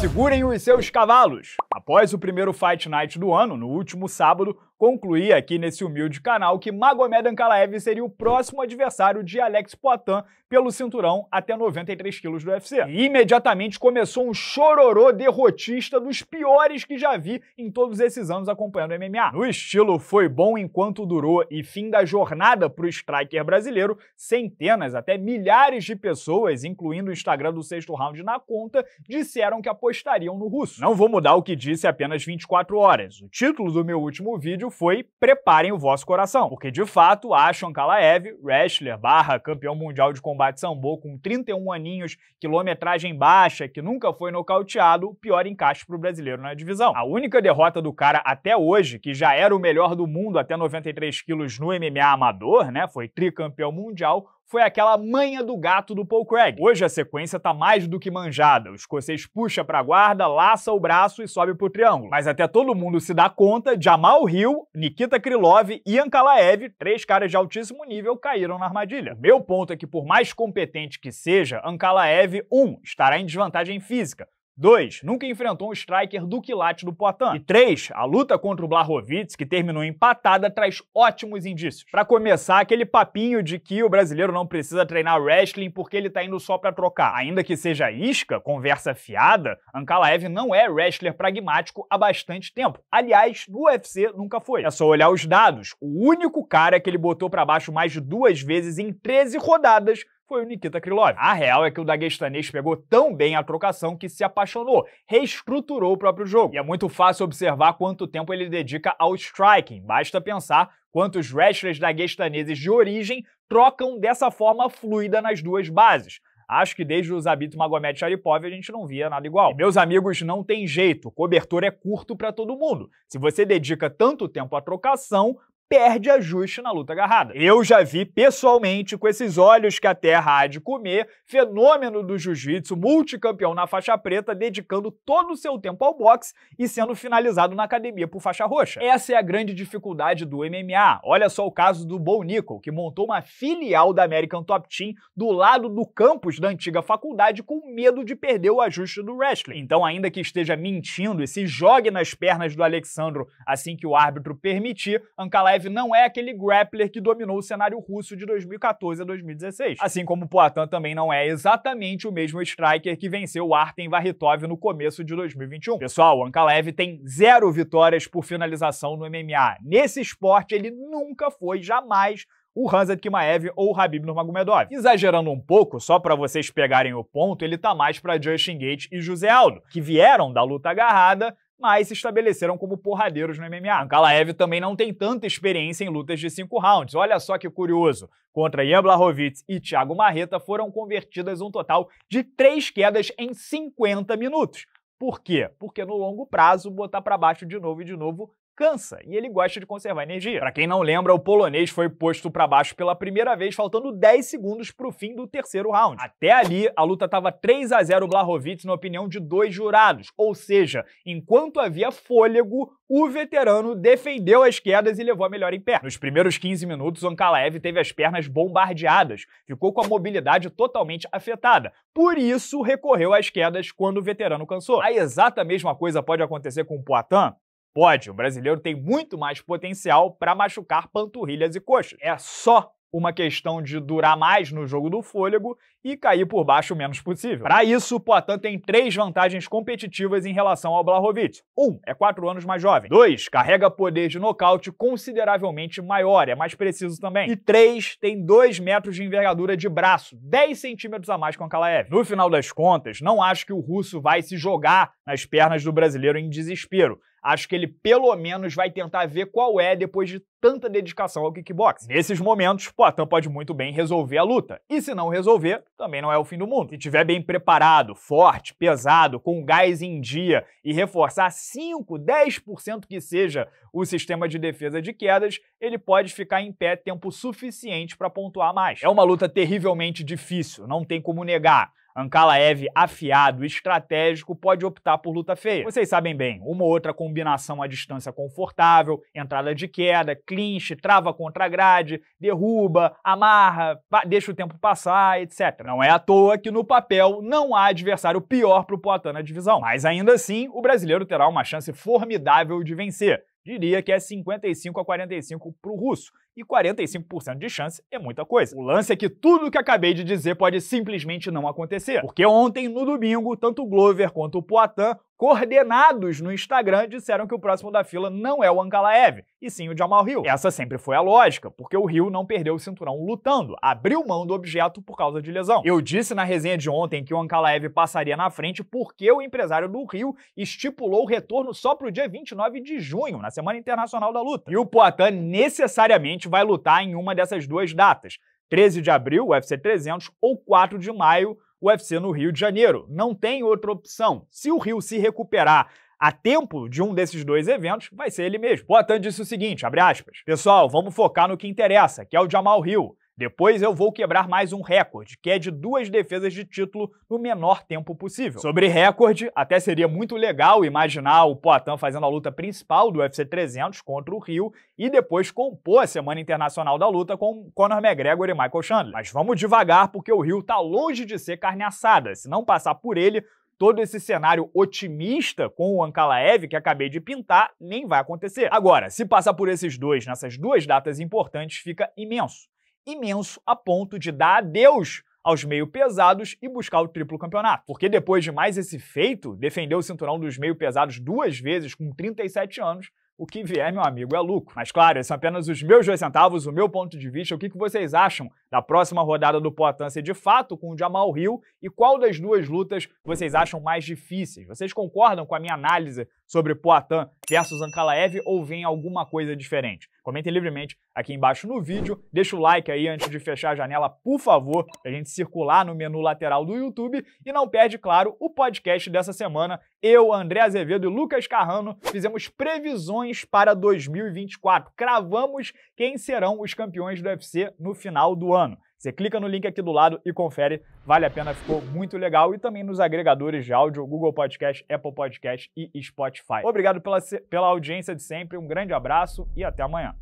Segurem os seus cavalos! Após o primeiro Fight Night do ano, no último sábado, Concluí aqui nesse humilde canal que Magomed Ankalaev seria o próximo adversário de Alex Poitin pelo cinturão até 93 quilos do UFC. E imediatamente começou um chororô derrotista dos piores que já vi em todos esses anos acompanhando o MMA. No estilo foi bom enquanto durou e fim da jornada pro striker brasileiro, centenas, até milhares de pessoas, incluindo o Instagram do sexto round na conta, disseram que apostariam no russo. Não vou mudar o que disse apenas 24 horas. O título do meu último vídeo foi preparem o vosso coração, porque de fato Ashon Kalaev, wrestler barra campeão mundial de combate sambo com 31 aninhos, quilometragem baixa, que nunca foi nocauteado, o pior encaixe para o brasileiro na divisão. A única derrota do cara até hoje, que já era o melhor do mundo até 93 quilos no MMA amador, né, foi tricampeão mundial, foi aquela manha do gato do Paul Craig. Hoje a sequência tá mais do que manjada. O escocês puxa pra guarda, laça o braço e sobe pro triângulo. Mas até todo mundo se dá conta, Jamal Hill, Nikita Krylov e Ian Kalaev, três caras de altíssimo nível, caíram na armadilha. O meu ponto é que por mais competente que seja, Ankalaev um, estará em desvantagem física, 2. Nunca enfrentou um striker do quilate do Poitin. E 3. A luta contra o Blachowicz, que terminou empatada, traz ótimos indícios. Para começar, aquele papinho de que o brasileiro não precisa treinar wrestling porque ele tá indo só para trocar. Ainda que seja isca, conversa fiada, Ankalaev não é wrestler pragmático há bastante tempo. Aliás, no UFC nunca foi. É só olhar os dados. O único cara que ele botou para baixo mais de duas vezes em 13 rodadas foi o Nikita Krylov. A real é que o daguestanês pegou tão bem a trocação que se apaixonou, reestruturou o próprio jogo. E é muito fácil observar quanto tempo ele dedica ao striking, basta pensar quantos wrestlers daguestaneses de origem trocam dessa forma fluida nas duas bases. Acho que desde o Zabito Magomed Sharipov a gente não via nada igual. E meus amigos, não tem jeito, o cobertor é curto para todo mundo. Se você dedica tanto tempo à trocação, perde ajuste na luta agarrada. Eu já vi pessoalmente, com esses olhos que a terra há de comer, fenômeno do jiu-jitsu, multicampeão na faixa preta, dedicando todo o seu tempo ao boxe e sendo finalizado na academia por faixa roxa. Essa é a grande dificuldade do MMA. Olha só o caso do Bo Nickel, que montou uma filial da American Top Team do lado do campus da antiga faculdade com medo de perder o ajuste do wrestling. Então, ainda que esteja mentindo e se jogue nas pernas do Alexandro assim que o árbitro permitir, Ankalaev Medvedev não é aquele grappler que dominou o cenário russo de 2014 a 2016. Assim como Poatan também não é exatamente o mesmo striker que venceu Artem Varitov no começo de 2021. Pessoal, o Ankalev tem zero vitórias por finalização no MMA. Nesse esporte, ele nunca foi, jamais, o Hamzat Kimaev ou o Habib Nurmagomedov. Exagerando um pouco, só para vocês pegarem o ponto, ele tá mais para Justin Gates e José Aldo, que vieram da luta agarrada mas se estabeleceram como porradeiros no MMA. Kalaev também não tem tanta experiência em lutas de cinco rounds. Olha só que curioso. Contra Ian Blachowicz e Thiago Marreta foram convertidas um total de três quedas em 50 minutos. Por quê? Porque no longo prazo, botar para baixo de novo e de novo cansa e ele gosta de conservar energia. Para quem não lembra, o polonês foi posto para baixo pela primeira vez, faltando 10 segundos para o fim do terceiro round. Até ali, a luta estava 3 a 0 Blahovic na opinião de dois jurados, ou seja, enquanto havia fôlego, o veterano defendeu as quedas e levou a melhor em pé. Nos primeiros 15 minutos, Ankalaev teve as pernas bombardeadas, ficou com a mobilidade totalmente afetada. Por isso, recorreu às quedas quando o veterano cansou. A exata mesma coisa pode acontecer com o Poitin Pode, o brasileiro tem muito mais potencial para machucar panturrilhas e coxas. É só uma questão de durar mais no jogo do fôlego e cair por baixo o menos possível. Para isso, o Poitin tem três vantagens competitivas em relação ao Blahovic. Um, é quatro anos mais jovem. Dois, carrega poder de nocaute consideravelmente maior, é mais preciso também. E três, tem dois metros de envergadura de braço, 10 centímetros a mais com a Kalaev. No final das contas, não acho que o russo vai se jogar nas pernas do brasileiro em desespero. Acho que ele pelo menos vai tentar ver qual é depois de tanta dedicação ao kickbox. Nesses momentos, Poitin pode muito bem resolver a luta. E se não resolver, também não é o fim do mundo. Se estiver bem preparado, forte, pesado, com gás em dia e reforçar 5, 10% que seja o sistema de defesa de quedas, ele pode ficar em pé tempo suficiente para pontuar mais. É uma luta terrivelmente difícil, não tem como negar. Ankalaev afiado, estratégico, pode optar por luta feia. Vocês sabem bem, uma ou outra combinação à distância confortável, entrada de queda, clinch, trava contra a grade, derruba, amarra, deixa o tempo passar, etc. Não é à toa que no papel não há adversário pior para o Poitin na divisão. Mas ainda assim, o brasileiro terá uma chance formidável de vencer diria que é 55 a 45 para o russo. E 45% de chance é muita coisa. O lance é que tudo o que acabei de dizer pode simplesmente não acontecer. Porque ontem, no domingo, tanto o Glover quanto o Poitin coordenados no Instagram disseram que o próximo da fila não é o Ankalaev, e sim o Jamal Hill. Essa sempre foi a lógica, porque o Hill não perdeu o cinturão lutando, abriu mão do objeto por causa de lesão. Eu disse na resenha de ontem que o Ankalaev passaria na frente porque o empresário do Rio estipulou o retorno só para o dia 29 de junho, na Semana Internacional da Luta. E o Poitin necessariamente vai lutar em uma dessas duas datas, 13 de abril, UFC 300, ou 4 de maio, UFC no Rio de Janeiro. Não tem outra opção. Se o Rio se recuperar a tempo de um desses dois eventos, vai ser ele mesmo. Poitin disse o seguinte, aspas, Pessoal, vamos focar no que interessa, que é o Jamal Rio." Depois eu vou quebrar mais um recorde, que é de duas defesas de título no menor tempo possível. Sobre recorde, até seria muito legal imaginar o Poitin fazendo a luta principal do UFC 300 contra o Rio e depois compor a Semana Internacional da Luta com Conor McGregor e Michael Chandler. Mas vamos devagar porque o Rio tá longe de ser carne assada. Se não passar por ele, todo esse cenário otimista com o Ankalaev que acabei de pintar nem vai acontecer. Agora, se passar por esses dois nessas duas datas importantes, fica imenso imenso a ponto de dar adeus aos meio pesados e buscar o triplo campeonato. Porque depois de mais esse feito, defendeu o cinturão dos meio pesados duas vezes com 37 anos, o que vier, meu amigo, é lucro. Mas claro, esses são apenas os meus dois centavos, o meu ponto de vista. O que, vocês acham da próxima rodada do Poitin ser de fato com o Jamal Hill e qual das duas lutas vocês acham mais difíceis? Vocês concordam com a minha análise sobre Poitin versus Ankalaev ou vem alguma coisa diferente? Comentem livremente aqui embaixo no vídeo, deixa o like aí antes de fechar a janela, por favor, pra gente circular no menu lateral do YouTube e não perde, claro, o podcast dessa semana. Eu, André Azevedo e Lucas Carrano fizemos previsões para 2024. Cravamos quem serão os campeões do UFC no final do ano. Você clica no link aqui do lado e confere, vale a pena, ficou muito legal. E também nos agregadores de áudio, Google Podcast, Apple Podcast e Spotify. Obrigado pela, pela audiência de sempre, um grande abraço e até amanhã.